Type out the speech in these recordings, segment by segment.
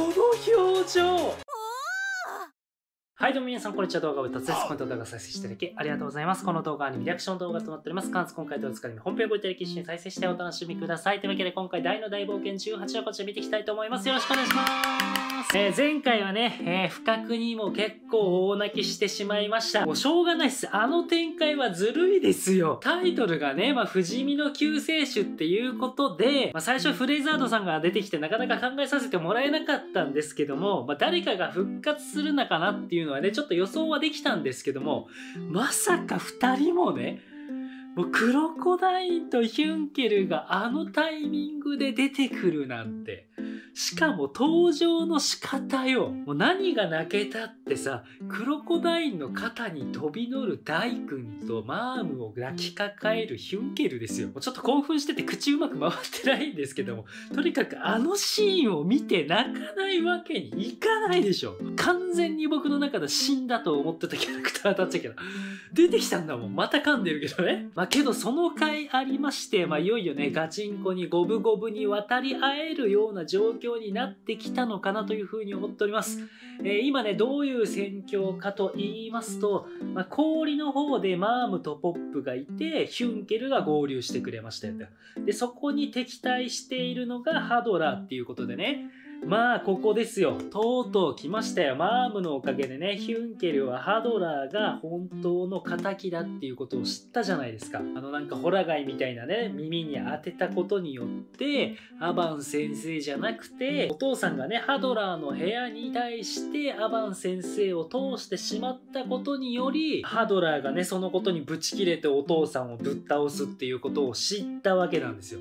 この表情はい、どうも皆さん、こんにちは。動画を歌つです。この動画が再生していただきありがとうございます。この動画はリアクション動画となっております。関数今回とお疲れの本編をごいただき一に再生してお楽しみください。というわけで、今回大の大冒険18話こちら見ていきたいと思います。よろしくお願いします。えー、前回はね、えー、不覚にも結構大泣きしてしまいました。もうしょうがないっす。あの展開はずるいですよ。タイトルがね、まあ、不死身の救世主っていうことで、まあ、最初フレイザードさんが出てきてなかなか考えさせてもらえなかったんですけども、まあ、誰かが復活するのかなっていうののはねちょっと予想はできたんですけどもまさか2人もねもうクロコダインとヒュンケルがあのタイミングで出てくるなんて。しかも登場の仕方よ。もう何が泣けたってさ、クロコダインの肩に飛び乗る大君とマームを抱きかかえるヒュンケルですよ。もうちょっと興奮してて口うまく回ってないんですけども、とにかくあのシーンを見て泣かないわけにいかないでしょ。完全に僕の中で死んだと思ってたキャラクターたったけど、出てきたんだもん。また噛んでるけどね。まあけどその回ありまして、まあいよいよね、ガチンコに五分五分に渡り合えるような状況況になってきたのかなというふうに思っております。えー、今ね、どういう戦況かと言いますと、まあ、氷の方でマームとポップがいて、ヒュンケルが合流してくれましたよと。で、そこに敵対しているのがハドラーっていうことでね、まあここですよとうとう来ましたよマームのおかげでねヒュンケルはハドラーが本当の敵だっていうことを知ったじゃないですかあのなんかホラガイみたいなね耳に当てたことによってアバン先生じゃなくてお父さんがねハドラーの部屋に対してアバン先生を通してしまったことによりハドラーがねそのことにぶち切れてお父さんをぶっ倒すっていうことを知ったわけなんですよ。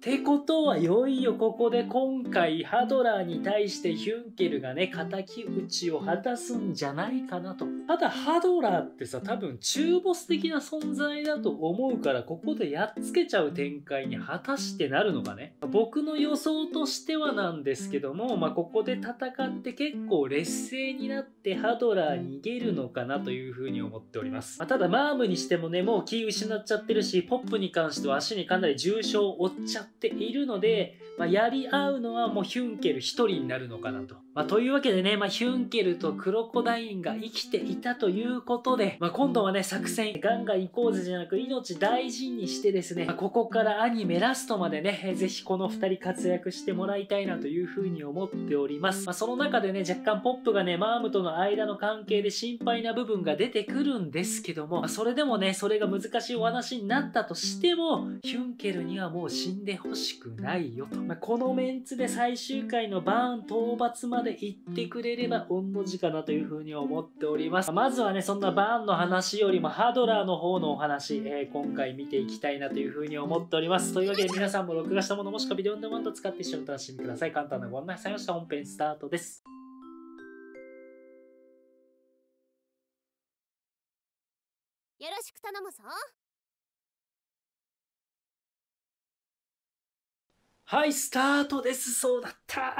ってことはいよいよここで今回ハドラーに対してヒュンケルがね敵討ちを果たすんじゃないかなとただハドラーってさ多分中ボス的な存在だと思うからここでやっつけちゃう展開に果たしてなるのかね僕の予想としてはなんですけども、まあ、ここで戦って結構劣勢になってハドラー逃げるのかなというふうに思っております、まあ、ただマームにしてもねもう気失っちゃってるしポップに関しては足にかなり重傷を負っちゃってているので、まあ、やり合うのはもうヒュンケル1人になるのかなと。まあ、というわけでね、まあ、ヒュンケルとクロコダインが生きていたということで、まあ、今度はね、作戦ガンガン行こうぜじゃなく命大事にしてですね、まここからアニメラストまでね、ぜひこの2人活躍してもらいたいなというふうに思っております。まその中でね、若干ポップがね、マームとの間の関係で心配な部分が出てくるんですけども、まそれでもね、それが難しいお話になったとしても、ヒュンケルにはもう死んでほ欲しくないよと、まあ、このメンツで最終回のバーン討伐まで行ってくれれば御の字かなというふうに思っておりますまずはねそんなバーンの話よりもハドラーの方のお話、えー、今回見ていきたいなというふうに思っておりますというわけで皆さんも録画したものもしくはビデオンデマンド使って一緒にお楽しみください簡単なご案内されました本編スタートですよろしく頼むぞはい、スタートです。そうだった。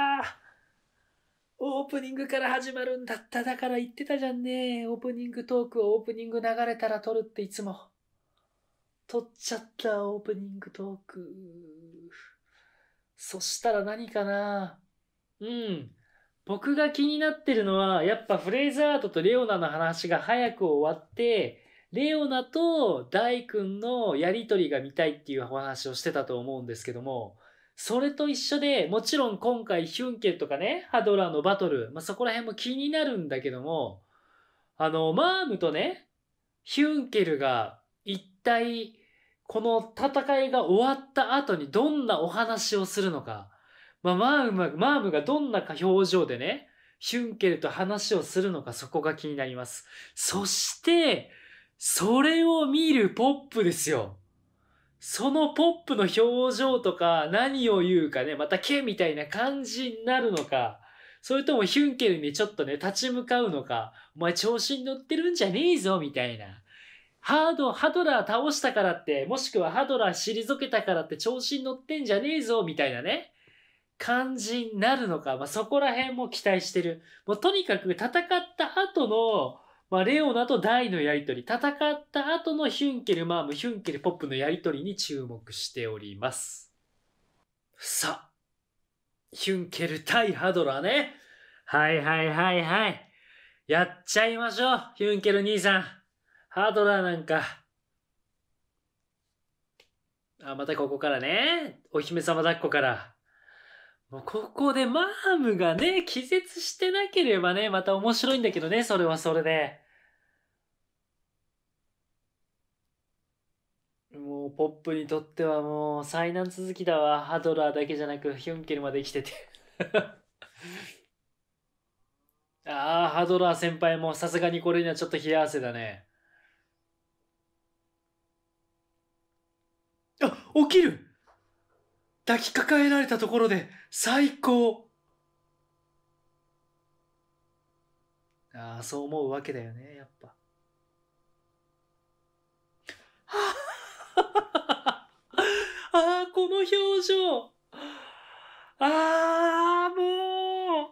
オープニングから始まるんだった。だから言ってたじゃんね。オープニングトークをオープニング流れたら撮るっていつも。撮っちゃった、オープニングトーク。そしたら何かなうん。僕が気になってるのは、やっぱフレイザートとレオナの話が早く終わって、レオナとイ君のやりとりが見たいっていうお話をしてたと思うんですけども、それと一緒で、もちろん今回ヒュンケとかね、ハドラーのバトル、まあ、そこら辺も気になるんだけども、あの、マームとね、ヒュンケルが一体、この戦いが終わった後にどんなお話をするのか、まあ、マーム、マームがどんなか表情でね、ヒュンケルと話をするのか、そこが気になります。そして、それを見るポップですよ。そのポップの表情とか何を言うかね、またけみたいな感じになるのか、それともヒュンケルにちょっとね、立ち向かうのか、お前調子に乗ってるんじゃねえぞ、みたいな。ハード、ハドラー倒したからって、もしくはハドラー退けたからって調子に乗ってんじゃねえぞ、みたいなね。感じになるのか、まあ、そこら辺も期待してる。もうとにかく戦った後のまあ、レオナとダイのやりとり、戦った後のヒュンケルマーム、ヒュンケルポップのやりとりに注目しております。さヒュンケル対ハドラね。はいはいはいはい。やっちゃいましょう、ヒュンケル兄さん。ハドラーなんか。あ、またここからね。お姫様抱っこから。もうここでマームがね、気絶してなければね、また面白いんだけどね、それはそれで。ポップにとってはもう災難続きだわハドラーだけじゃなくヒュンケルまで生きてて ああハドラー先輩もさすがにこれにはちょっと冷や汗だねあ起きる抱きかかえられたところで最高ああそう思うわけだよねやっぱはあ ああ、この表情。ああ、もう。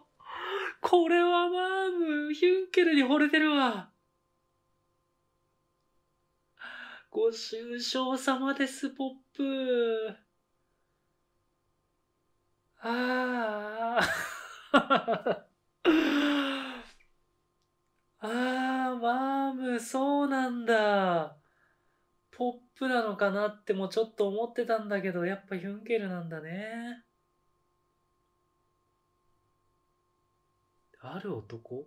これはマーム、ヒュンケルに惚れてるわ。ご愁傷様です、ポップ。あ あ。ああ、マーム、そうなんだ。ポッププなのかなってもちょっと思ってたんだけど、やっぱヒュンケルなんだね。ある男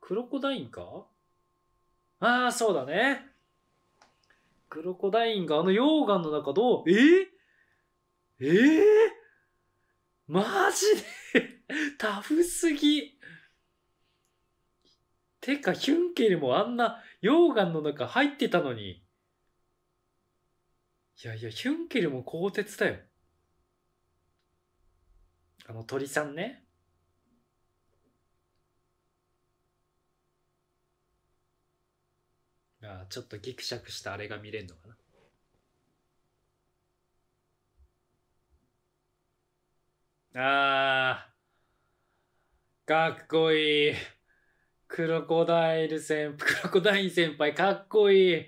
クロコダインかああ、そうだね。クロコダインがあの溶岩の中どうえー、えー、マジで タフすぎてかヒュンケルもあんな溶岩の中入ってたのに。いやいや、ヒュンケルも鋼鉄だよ。あの鳥さんね。ああちょっとギクシャクしたあれが見れんのかな。ああ、かっこいい。クロコダイル先クロコダイン先輩、かっこいい。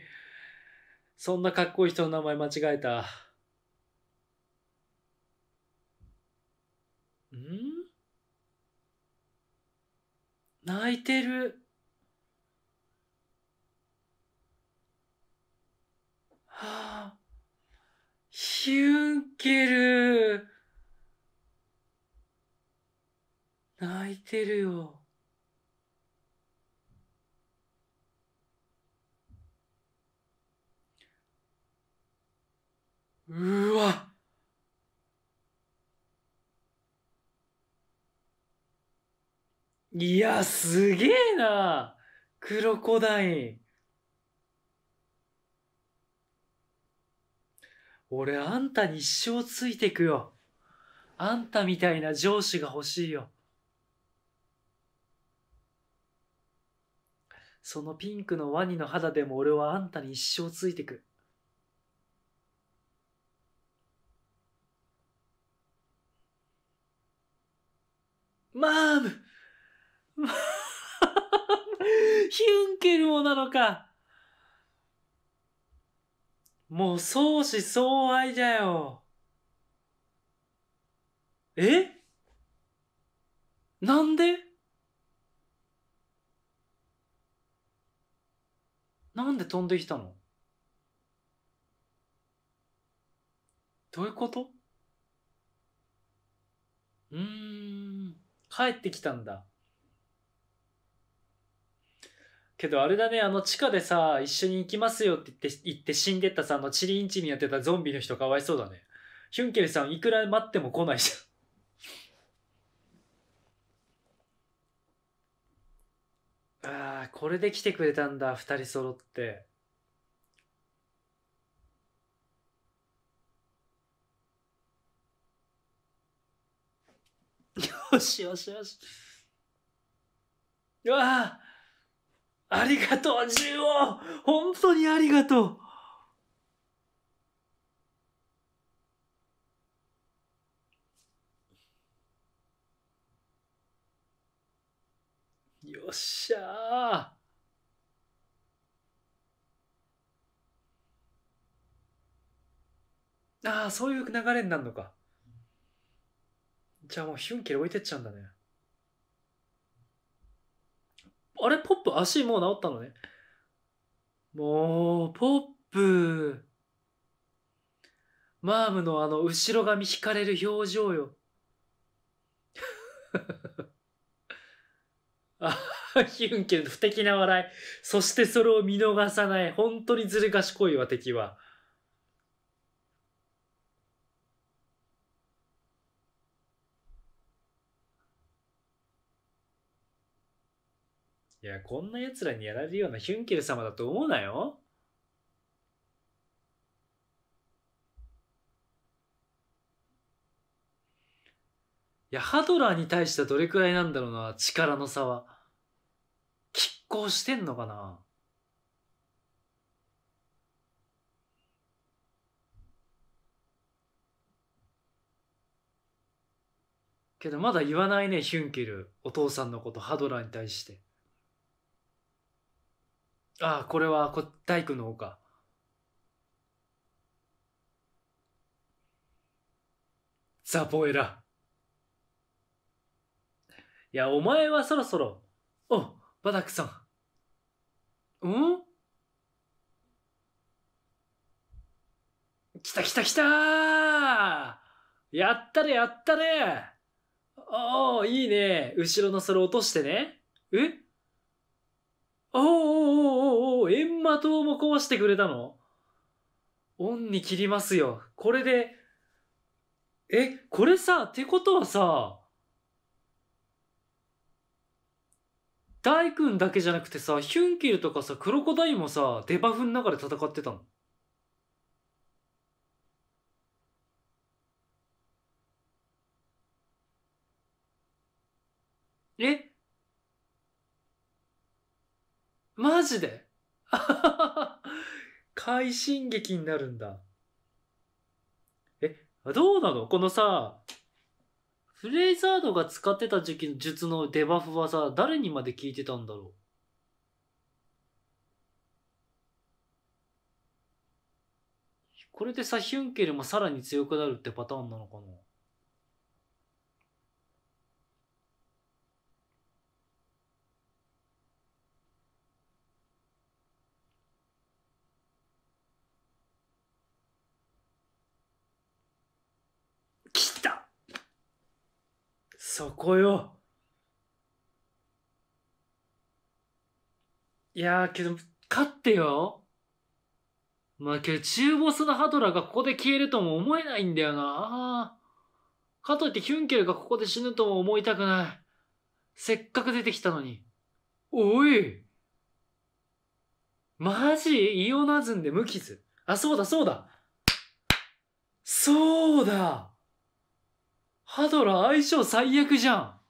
そんなかっこいい人の名前間違えた。ん泣いてる。はあ、ヒュンケル。泣いてるよ。うわいや、すげえなクロコダイン。俺、あんたに一生ついてくよ。あんたみたいな上司が欲しいよ。そのピンクのワニの肌でも俺はあんたに一生ついてく。マーム ヒュンケルもなのかもう相思相愛じゃよ。えなんでなんで飛んできたのどういうことうん。帰ってきたんだ。けどあれだね、あの地下でさ、一緒に行きますよって言って、言って死んでったさ、あのチリンチにやってたゾンビの人かわいそうだね。ヒュンケルさんいくら待っても来ないじゃん。ああ、これで来てくれたんだ、二人揃って。よしよしよし。わあありがとう、中央本当にありがとうよっしゃああ、そういう流れになるのか。じゃあもうヒュンケル置いてっちゃうんだね。あれポップ足もう治ったのね。もう、ポップ。マームのあの後ろ髪引かれる表情よ。あ、ヒュンケルの不敵な笑い。そしてそれを見逃さない。本当にずる賢いわ、敵は。いや、こんな奴らにやられるようなヒュンケル様だと思うなよ。いや、ハドラーに対してはどれくらいなんだろうな、力の差は。拮抗してんのかなけどまだ言わないね、ヒュンケル。お父さんのこと、ハドラーに対して。ああこれはこ大工の方かザボエラいやお前はそろそろおバダックさんうん来た来た来たやったねやったねおあ、いいね後ろのそれ落としてねえおおおおエンマ島も壊してくれたの恩に切りますよ。これで、え、これさ、ってことはさ、大君だけじゃなくてさ、ヒュンケルとかさ、クロコダインもさ、デバフの中で戦ってたの。えマジで 快進撃になるんだ。え、どうなのこのさ、フレイザードが使ってた時期の術のデバフはさ、誰にまで効いてたんだろうこれでさ、ヒュンケルもさらに強くなるってパターンなのかなそこよいやーけど勝ってよまあけど中ボスのハドラがここで消えるとも思えないんだよなかといってヒュンケルがここで死ぬとも思いたくないせっかく出てきたのにおいマジイオナズンで無傷あそうだそうだそうだハドラー相性最悪じゃん。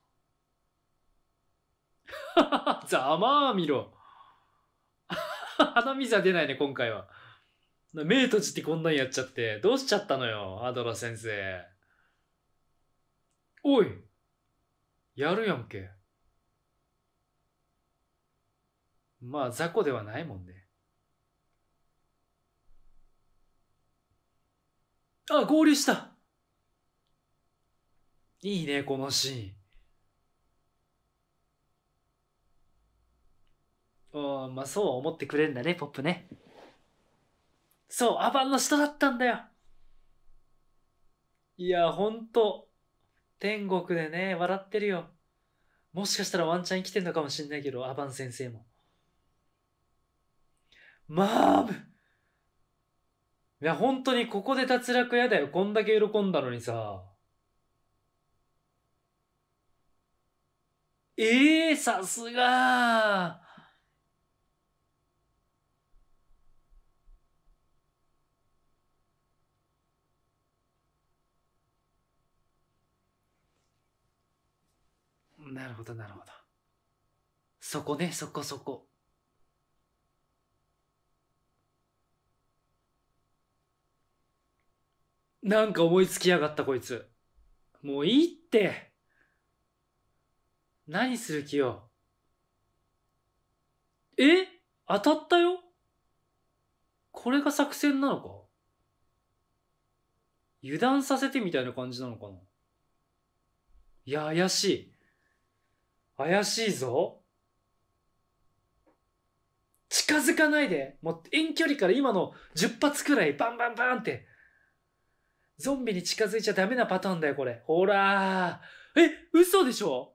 ざまあみろ。鼻水は出ないね、今回は。目閉じてこんなんやっちゃって。どうしちゃったのよ、ハドラー先生。おいやるやんけ。まあ、雑魚ではないもんね。あ、合流したいいね、このシーン。うまあそうは思ってくれるんだね、ポップね。そう、アバンの人だったんだよ。いや、ほんと、天国でね、笑ってるよ。もしかしたらワンチャン生きてんのかもしんないけど、アバン先生も。マームいや、本当にここで脱落やだよ。こんだけ喜んだのにさ。ええー、さすがなるほどなるほどそこねそこそこなんか思いつきやがったこいつもういいって何する気よ。え当たったよこれが作戦なのか油断させてみたいな感じなのかないや、怪しい。怪しいぞ。近づかないで。もう遠距離から今の10発くらいバンバンバンって。ゾンビに近づいちゃダメなパターンだよ、これ。ほらー。え、嘘でしょ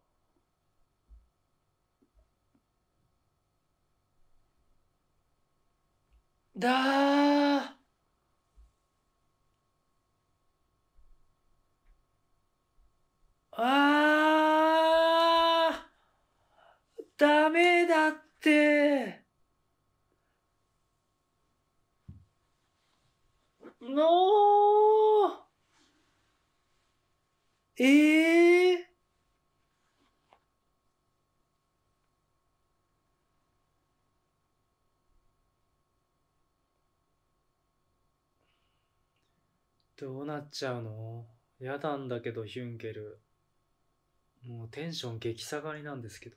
だあダメだってのええーどうなっちゃうのやだんだけどヒュンケル。もうテンション激下がりなんですけど。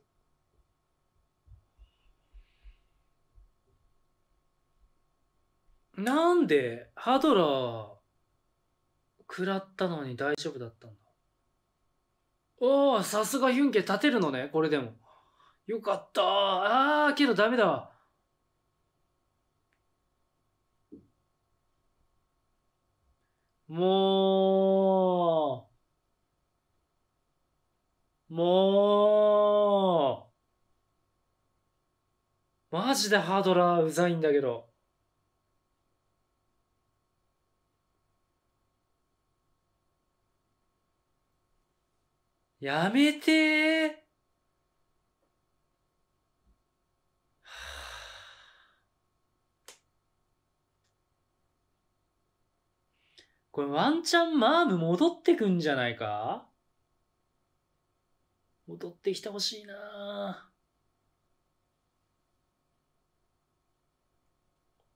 なんでハドラー食らったのに大丈夫だったんだおおさすがヒュンケ立てるのねこれでもよかったああけどダメだわもう、もう、マジでハードラーうざいんだけど。やめてこれワンチャンマーム戻ってくんじゃないか戻ってきてほしいな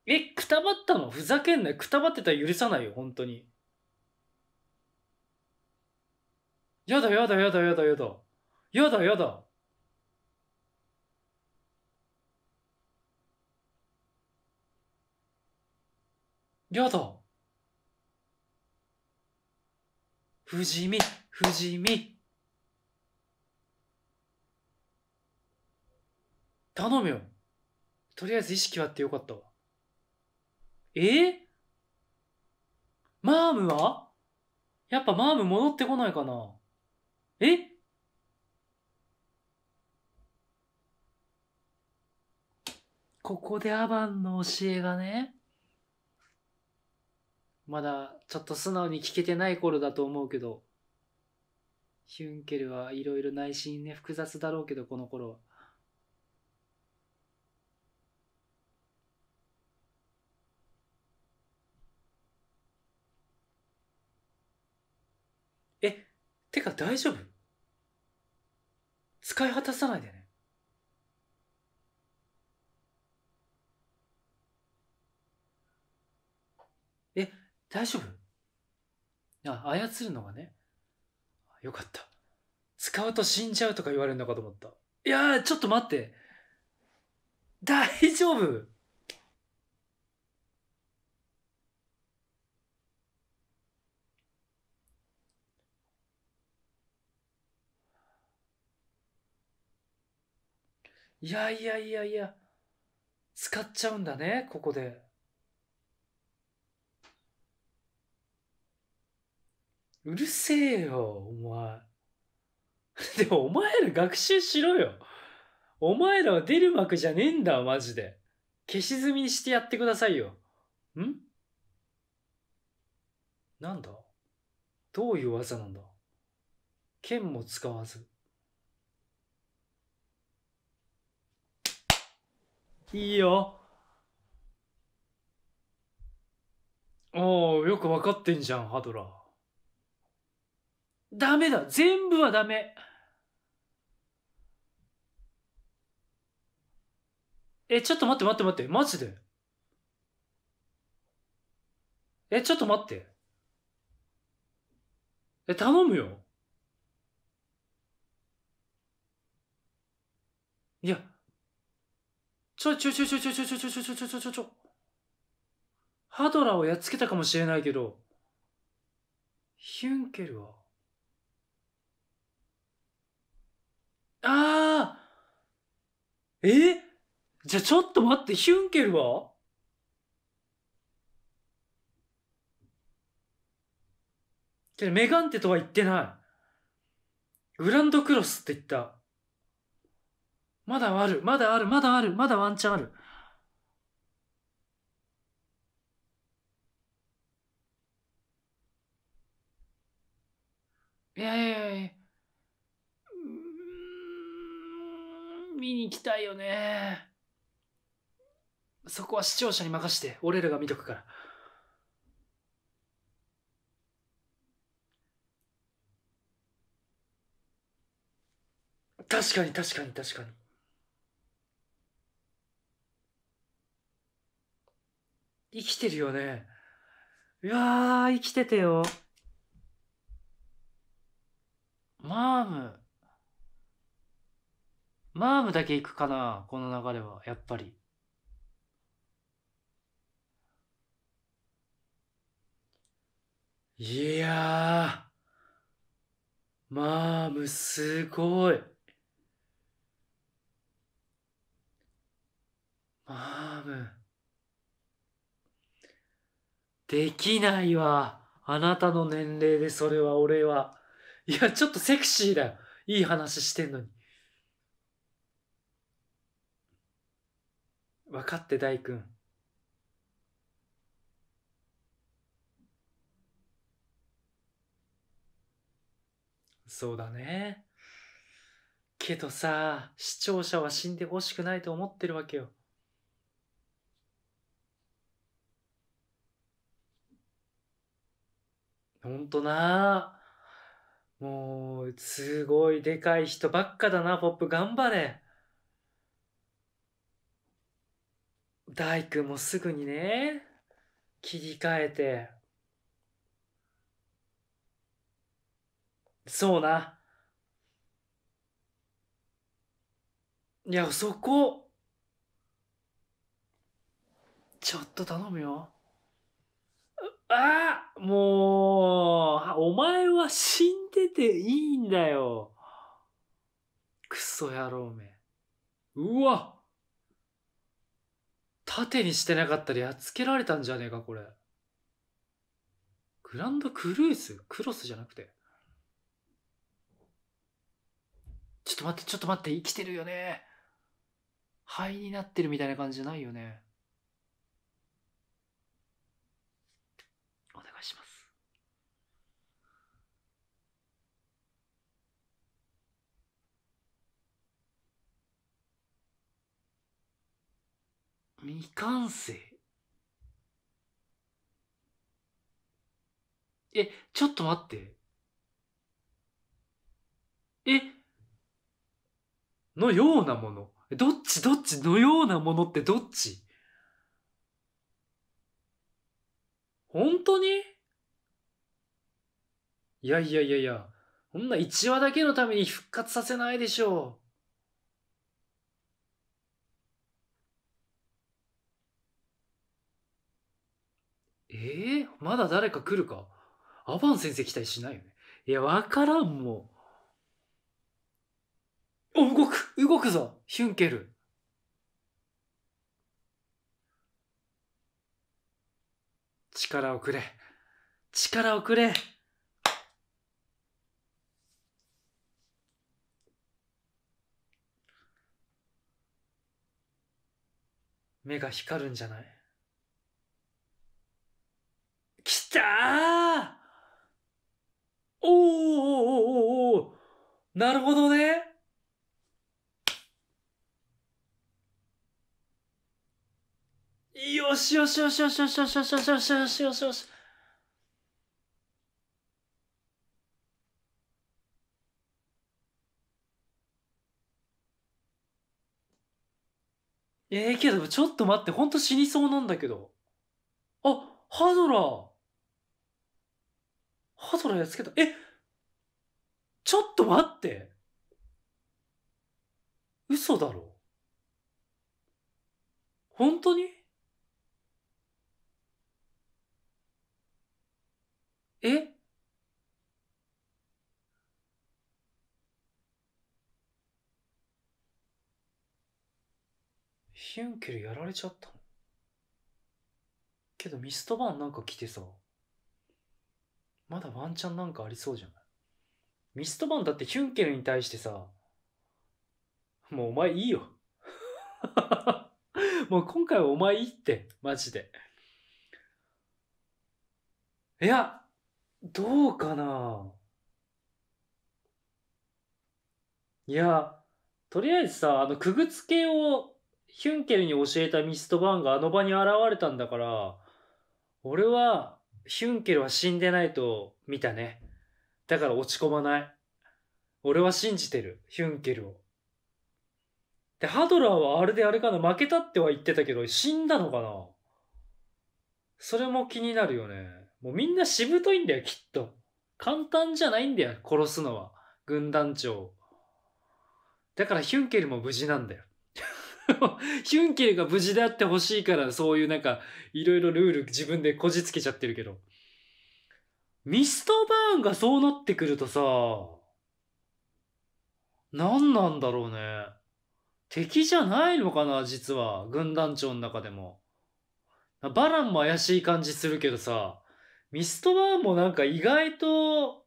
え、くたばったのふざけんなよ。くたばってたら許さないよ、本当に。やだやだやだやだやだ。やだやだ。やだ。不死身、不死身。頼むよ。とりあえず意識はあってよかったわ。えー、マームはやっぱマーム戻ってこないかなえここでアバンの教えがね。まだちょっと素直に聞けてない頃だと思うけど、ヒュンケルはいろいろ内心ね、複雑だろうけど、この頃は。え、てか大丈夫使い果たさないでね。大丈夫あ、操るのがね。よかった。使うと死んじゃうとか言われるのかと思った。いやー、ちょっと待って。大丈夫いやいやいやいや、使っちゃうんだね、ここで。うるせえよ、お前。でも、お前ら学習しろよ。お前らは出る幕じゃねえんだ、マジで。消し済みにしてやってくださいよ。んなんだどういう技なんだ剣も使わず。いいよ。ああ、よくわかってんじゃん、ハドラー。ダメだ全部はダメえ、ちょっと待って待って待って、マジでえ、ちょっと待って。え、頼むよ。いや、ちょちょちょちょちょちょちょちょちょちょちょちょちょ。ハドラーをやっつけたかもしれないけど、ヒュンケルはえじゃあちょっと待って、ヒュンケルはけどメガンテとは言ってない。グランドクロスって言った。まだある、まだある、まだある、まだワンチャンある。いやいやいやいや。見に行きたいよね。そこは視聴者に任して、俺らが見とくから。確かに確かに確かに。生きてるよね。いやー、生きててよ。マーム。マームだけ行くかな、この流れは、やっぱり。いやー、マームすごい。マーム。できないわ。あなたの年齢でそれは俺は。いや、ちょっとセクシーだよ。いい話してんのに。分かって大君そうだねけどさ視聴者は死んでほしくないと思ってるわけよほんとなもうすごいでかい人ばっかだなポップ頑張れ大工もすぐにね、切り替えて。そうな。いや、そこ、ちょっと頼むよ。ああもう、お前は死んでていいんだよ。クソ野郎め。うわ縦にしてなかったらやっつけられたんじゃねえかこれグランドクルーズクロスじゃなくてちょっと待ってちょっと待って生きてるよね灰になってるみたいな感じじゃないよね未完成えちょっと待ってえのようなものどっちどっちのようなものってどっち本当にいやいやいやいや、こんな1話だけのために復活させないでしょう。えー、まだ誰か来るかアバン先生期待しないよね。いや、わからんもう。お、動く動くぞヒュンケル力をくれ力をくれ目が光るんじゃないたーおーおーおーおなるほどねよしよしよしよしよしよしよしよしよしよしよしよしええー、けどちょっと待ってほんと死にそうなんだけどあハドラーハドラやつけた。えちょっと待って嘘だろ本当にえヒュンケルやられちゃったのけどミストバーンなんか来てさまだワンチャンなんかありそうじゃないミストバンだってヒュンケルに対してさ、もうお前いいよ。もう今回はお前いいって、マジで。いや、どうかないや、とりあえずさ、あの、くぐつけをヒュンケルに教えたミストバンがあの場に現れたんだから、俺は、ヒュンケルは死んでないと見たね。だから落ち込まない。俺は信じてる、ヒュンケルを。で、ハドラーはあれであれかな、負けたっては言ってたけど、死んだのかなそれも気になるよね。もうみんなしぶといんだよ、きっと。簡単じゃないんだよ、殺すのは。軍団長。だからヒュンケルも無事なんだよ。ヒュンケルが無事であってほしいから、そういうなんか、いろいろルール自分でこじつけちゃってるけど。ミストバーンがそうなってくるとさ、何なんだろうね。敵じゃないのかな、実は。軍団長の中でも。バランも怪しい感じするけどさ、ミストバーンもなんか意外と、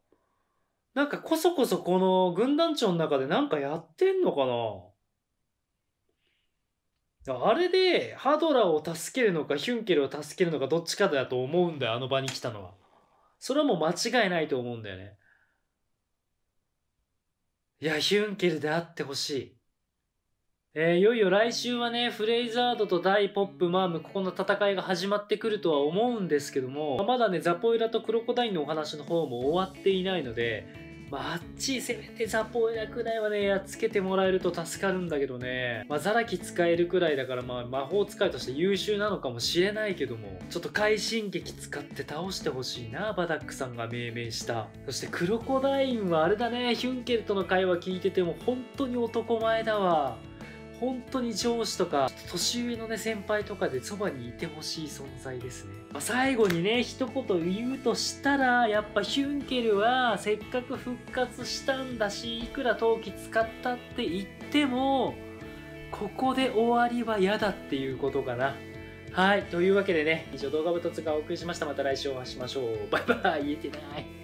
なんかこそこそこの軍団長の中でなんかやってんのかなあれでハドラーを助けるのかヒュンケルを助けるのかどっちかだと思うんだよあの場に来たのはそれはもう間違いないと思うんだよねいやヒュンケルであってほしいえー、いよいよ来週はね、フレイザードとダイ・ポップ・マーム、ここの戦いが始まってくるとは思うんですけども、まだね、ザポイラとクロコダインのお話の方も終わっていないので、まあ、あっちせめてザポエラくらいはね、やっつけてもらえると助かるんだけどね。まあ、ザラキ使えるくらいだから、まあ、魔法使いとして優秀なのかもしれないけども、ちょっと快進撃使って倒してほしいな、バダックさんが命名した。そして、クロコダインはあれだね、ヒュンケルとの会話聞いてても、本当に男前だわ。本当に上司とか年上のね先輩とかでそばにいてほしい存在ですね、まあ、最後にね一言言うとしたらやっぱヒュンケルはせっかく復活したんだしいくら陶器使ったって言ってもここで終わりは嫌だっていうことかなはいというわけでね以上動画部突がお送りしましたまた来週お会いしましょうバイバイ言えてない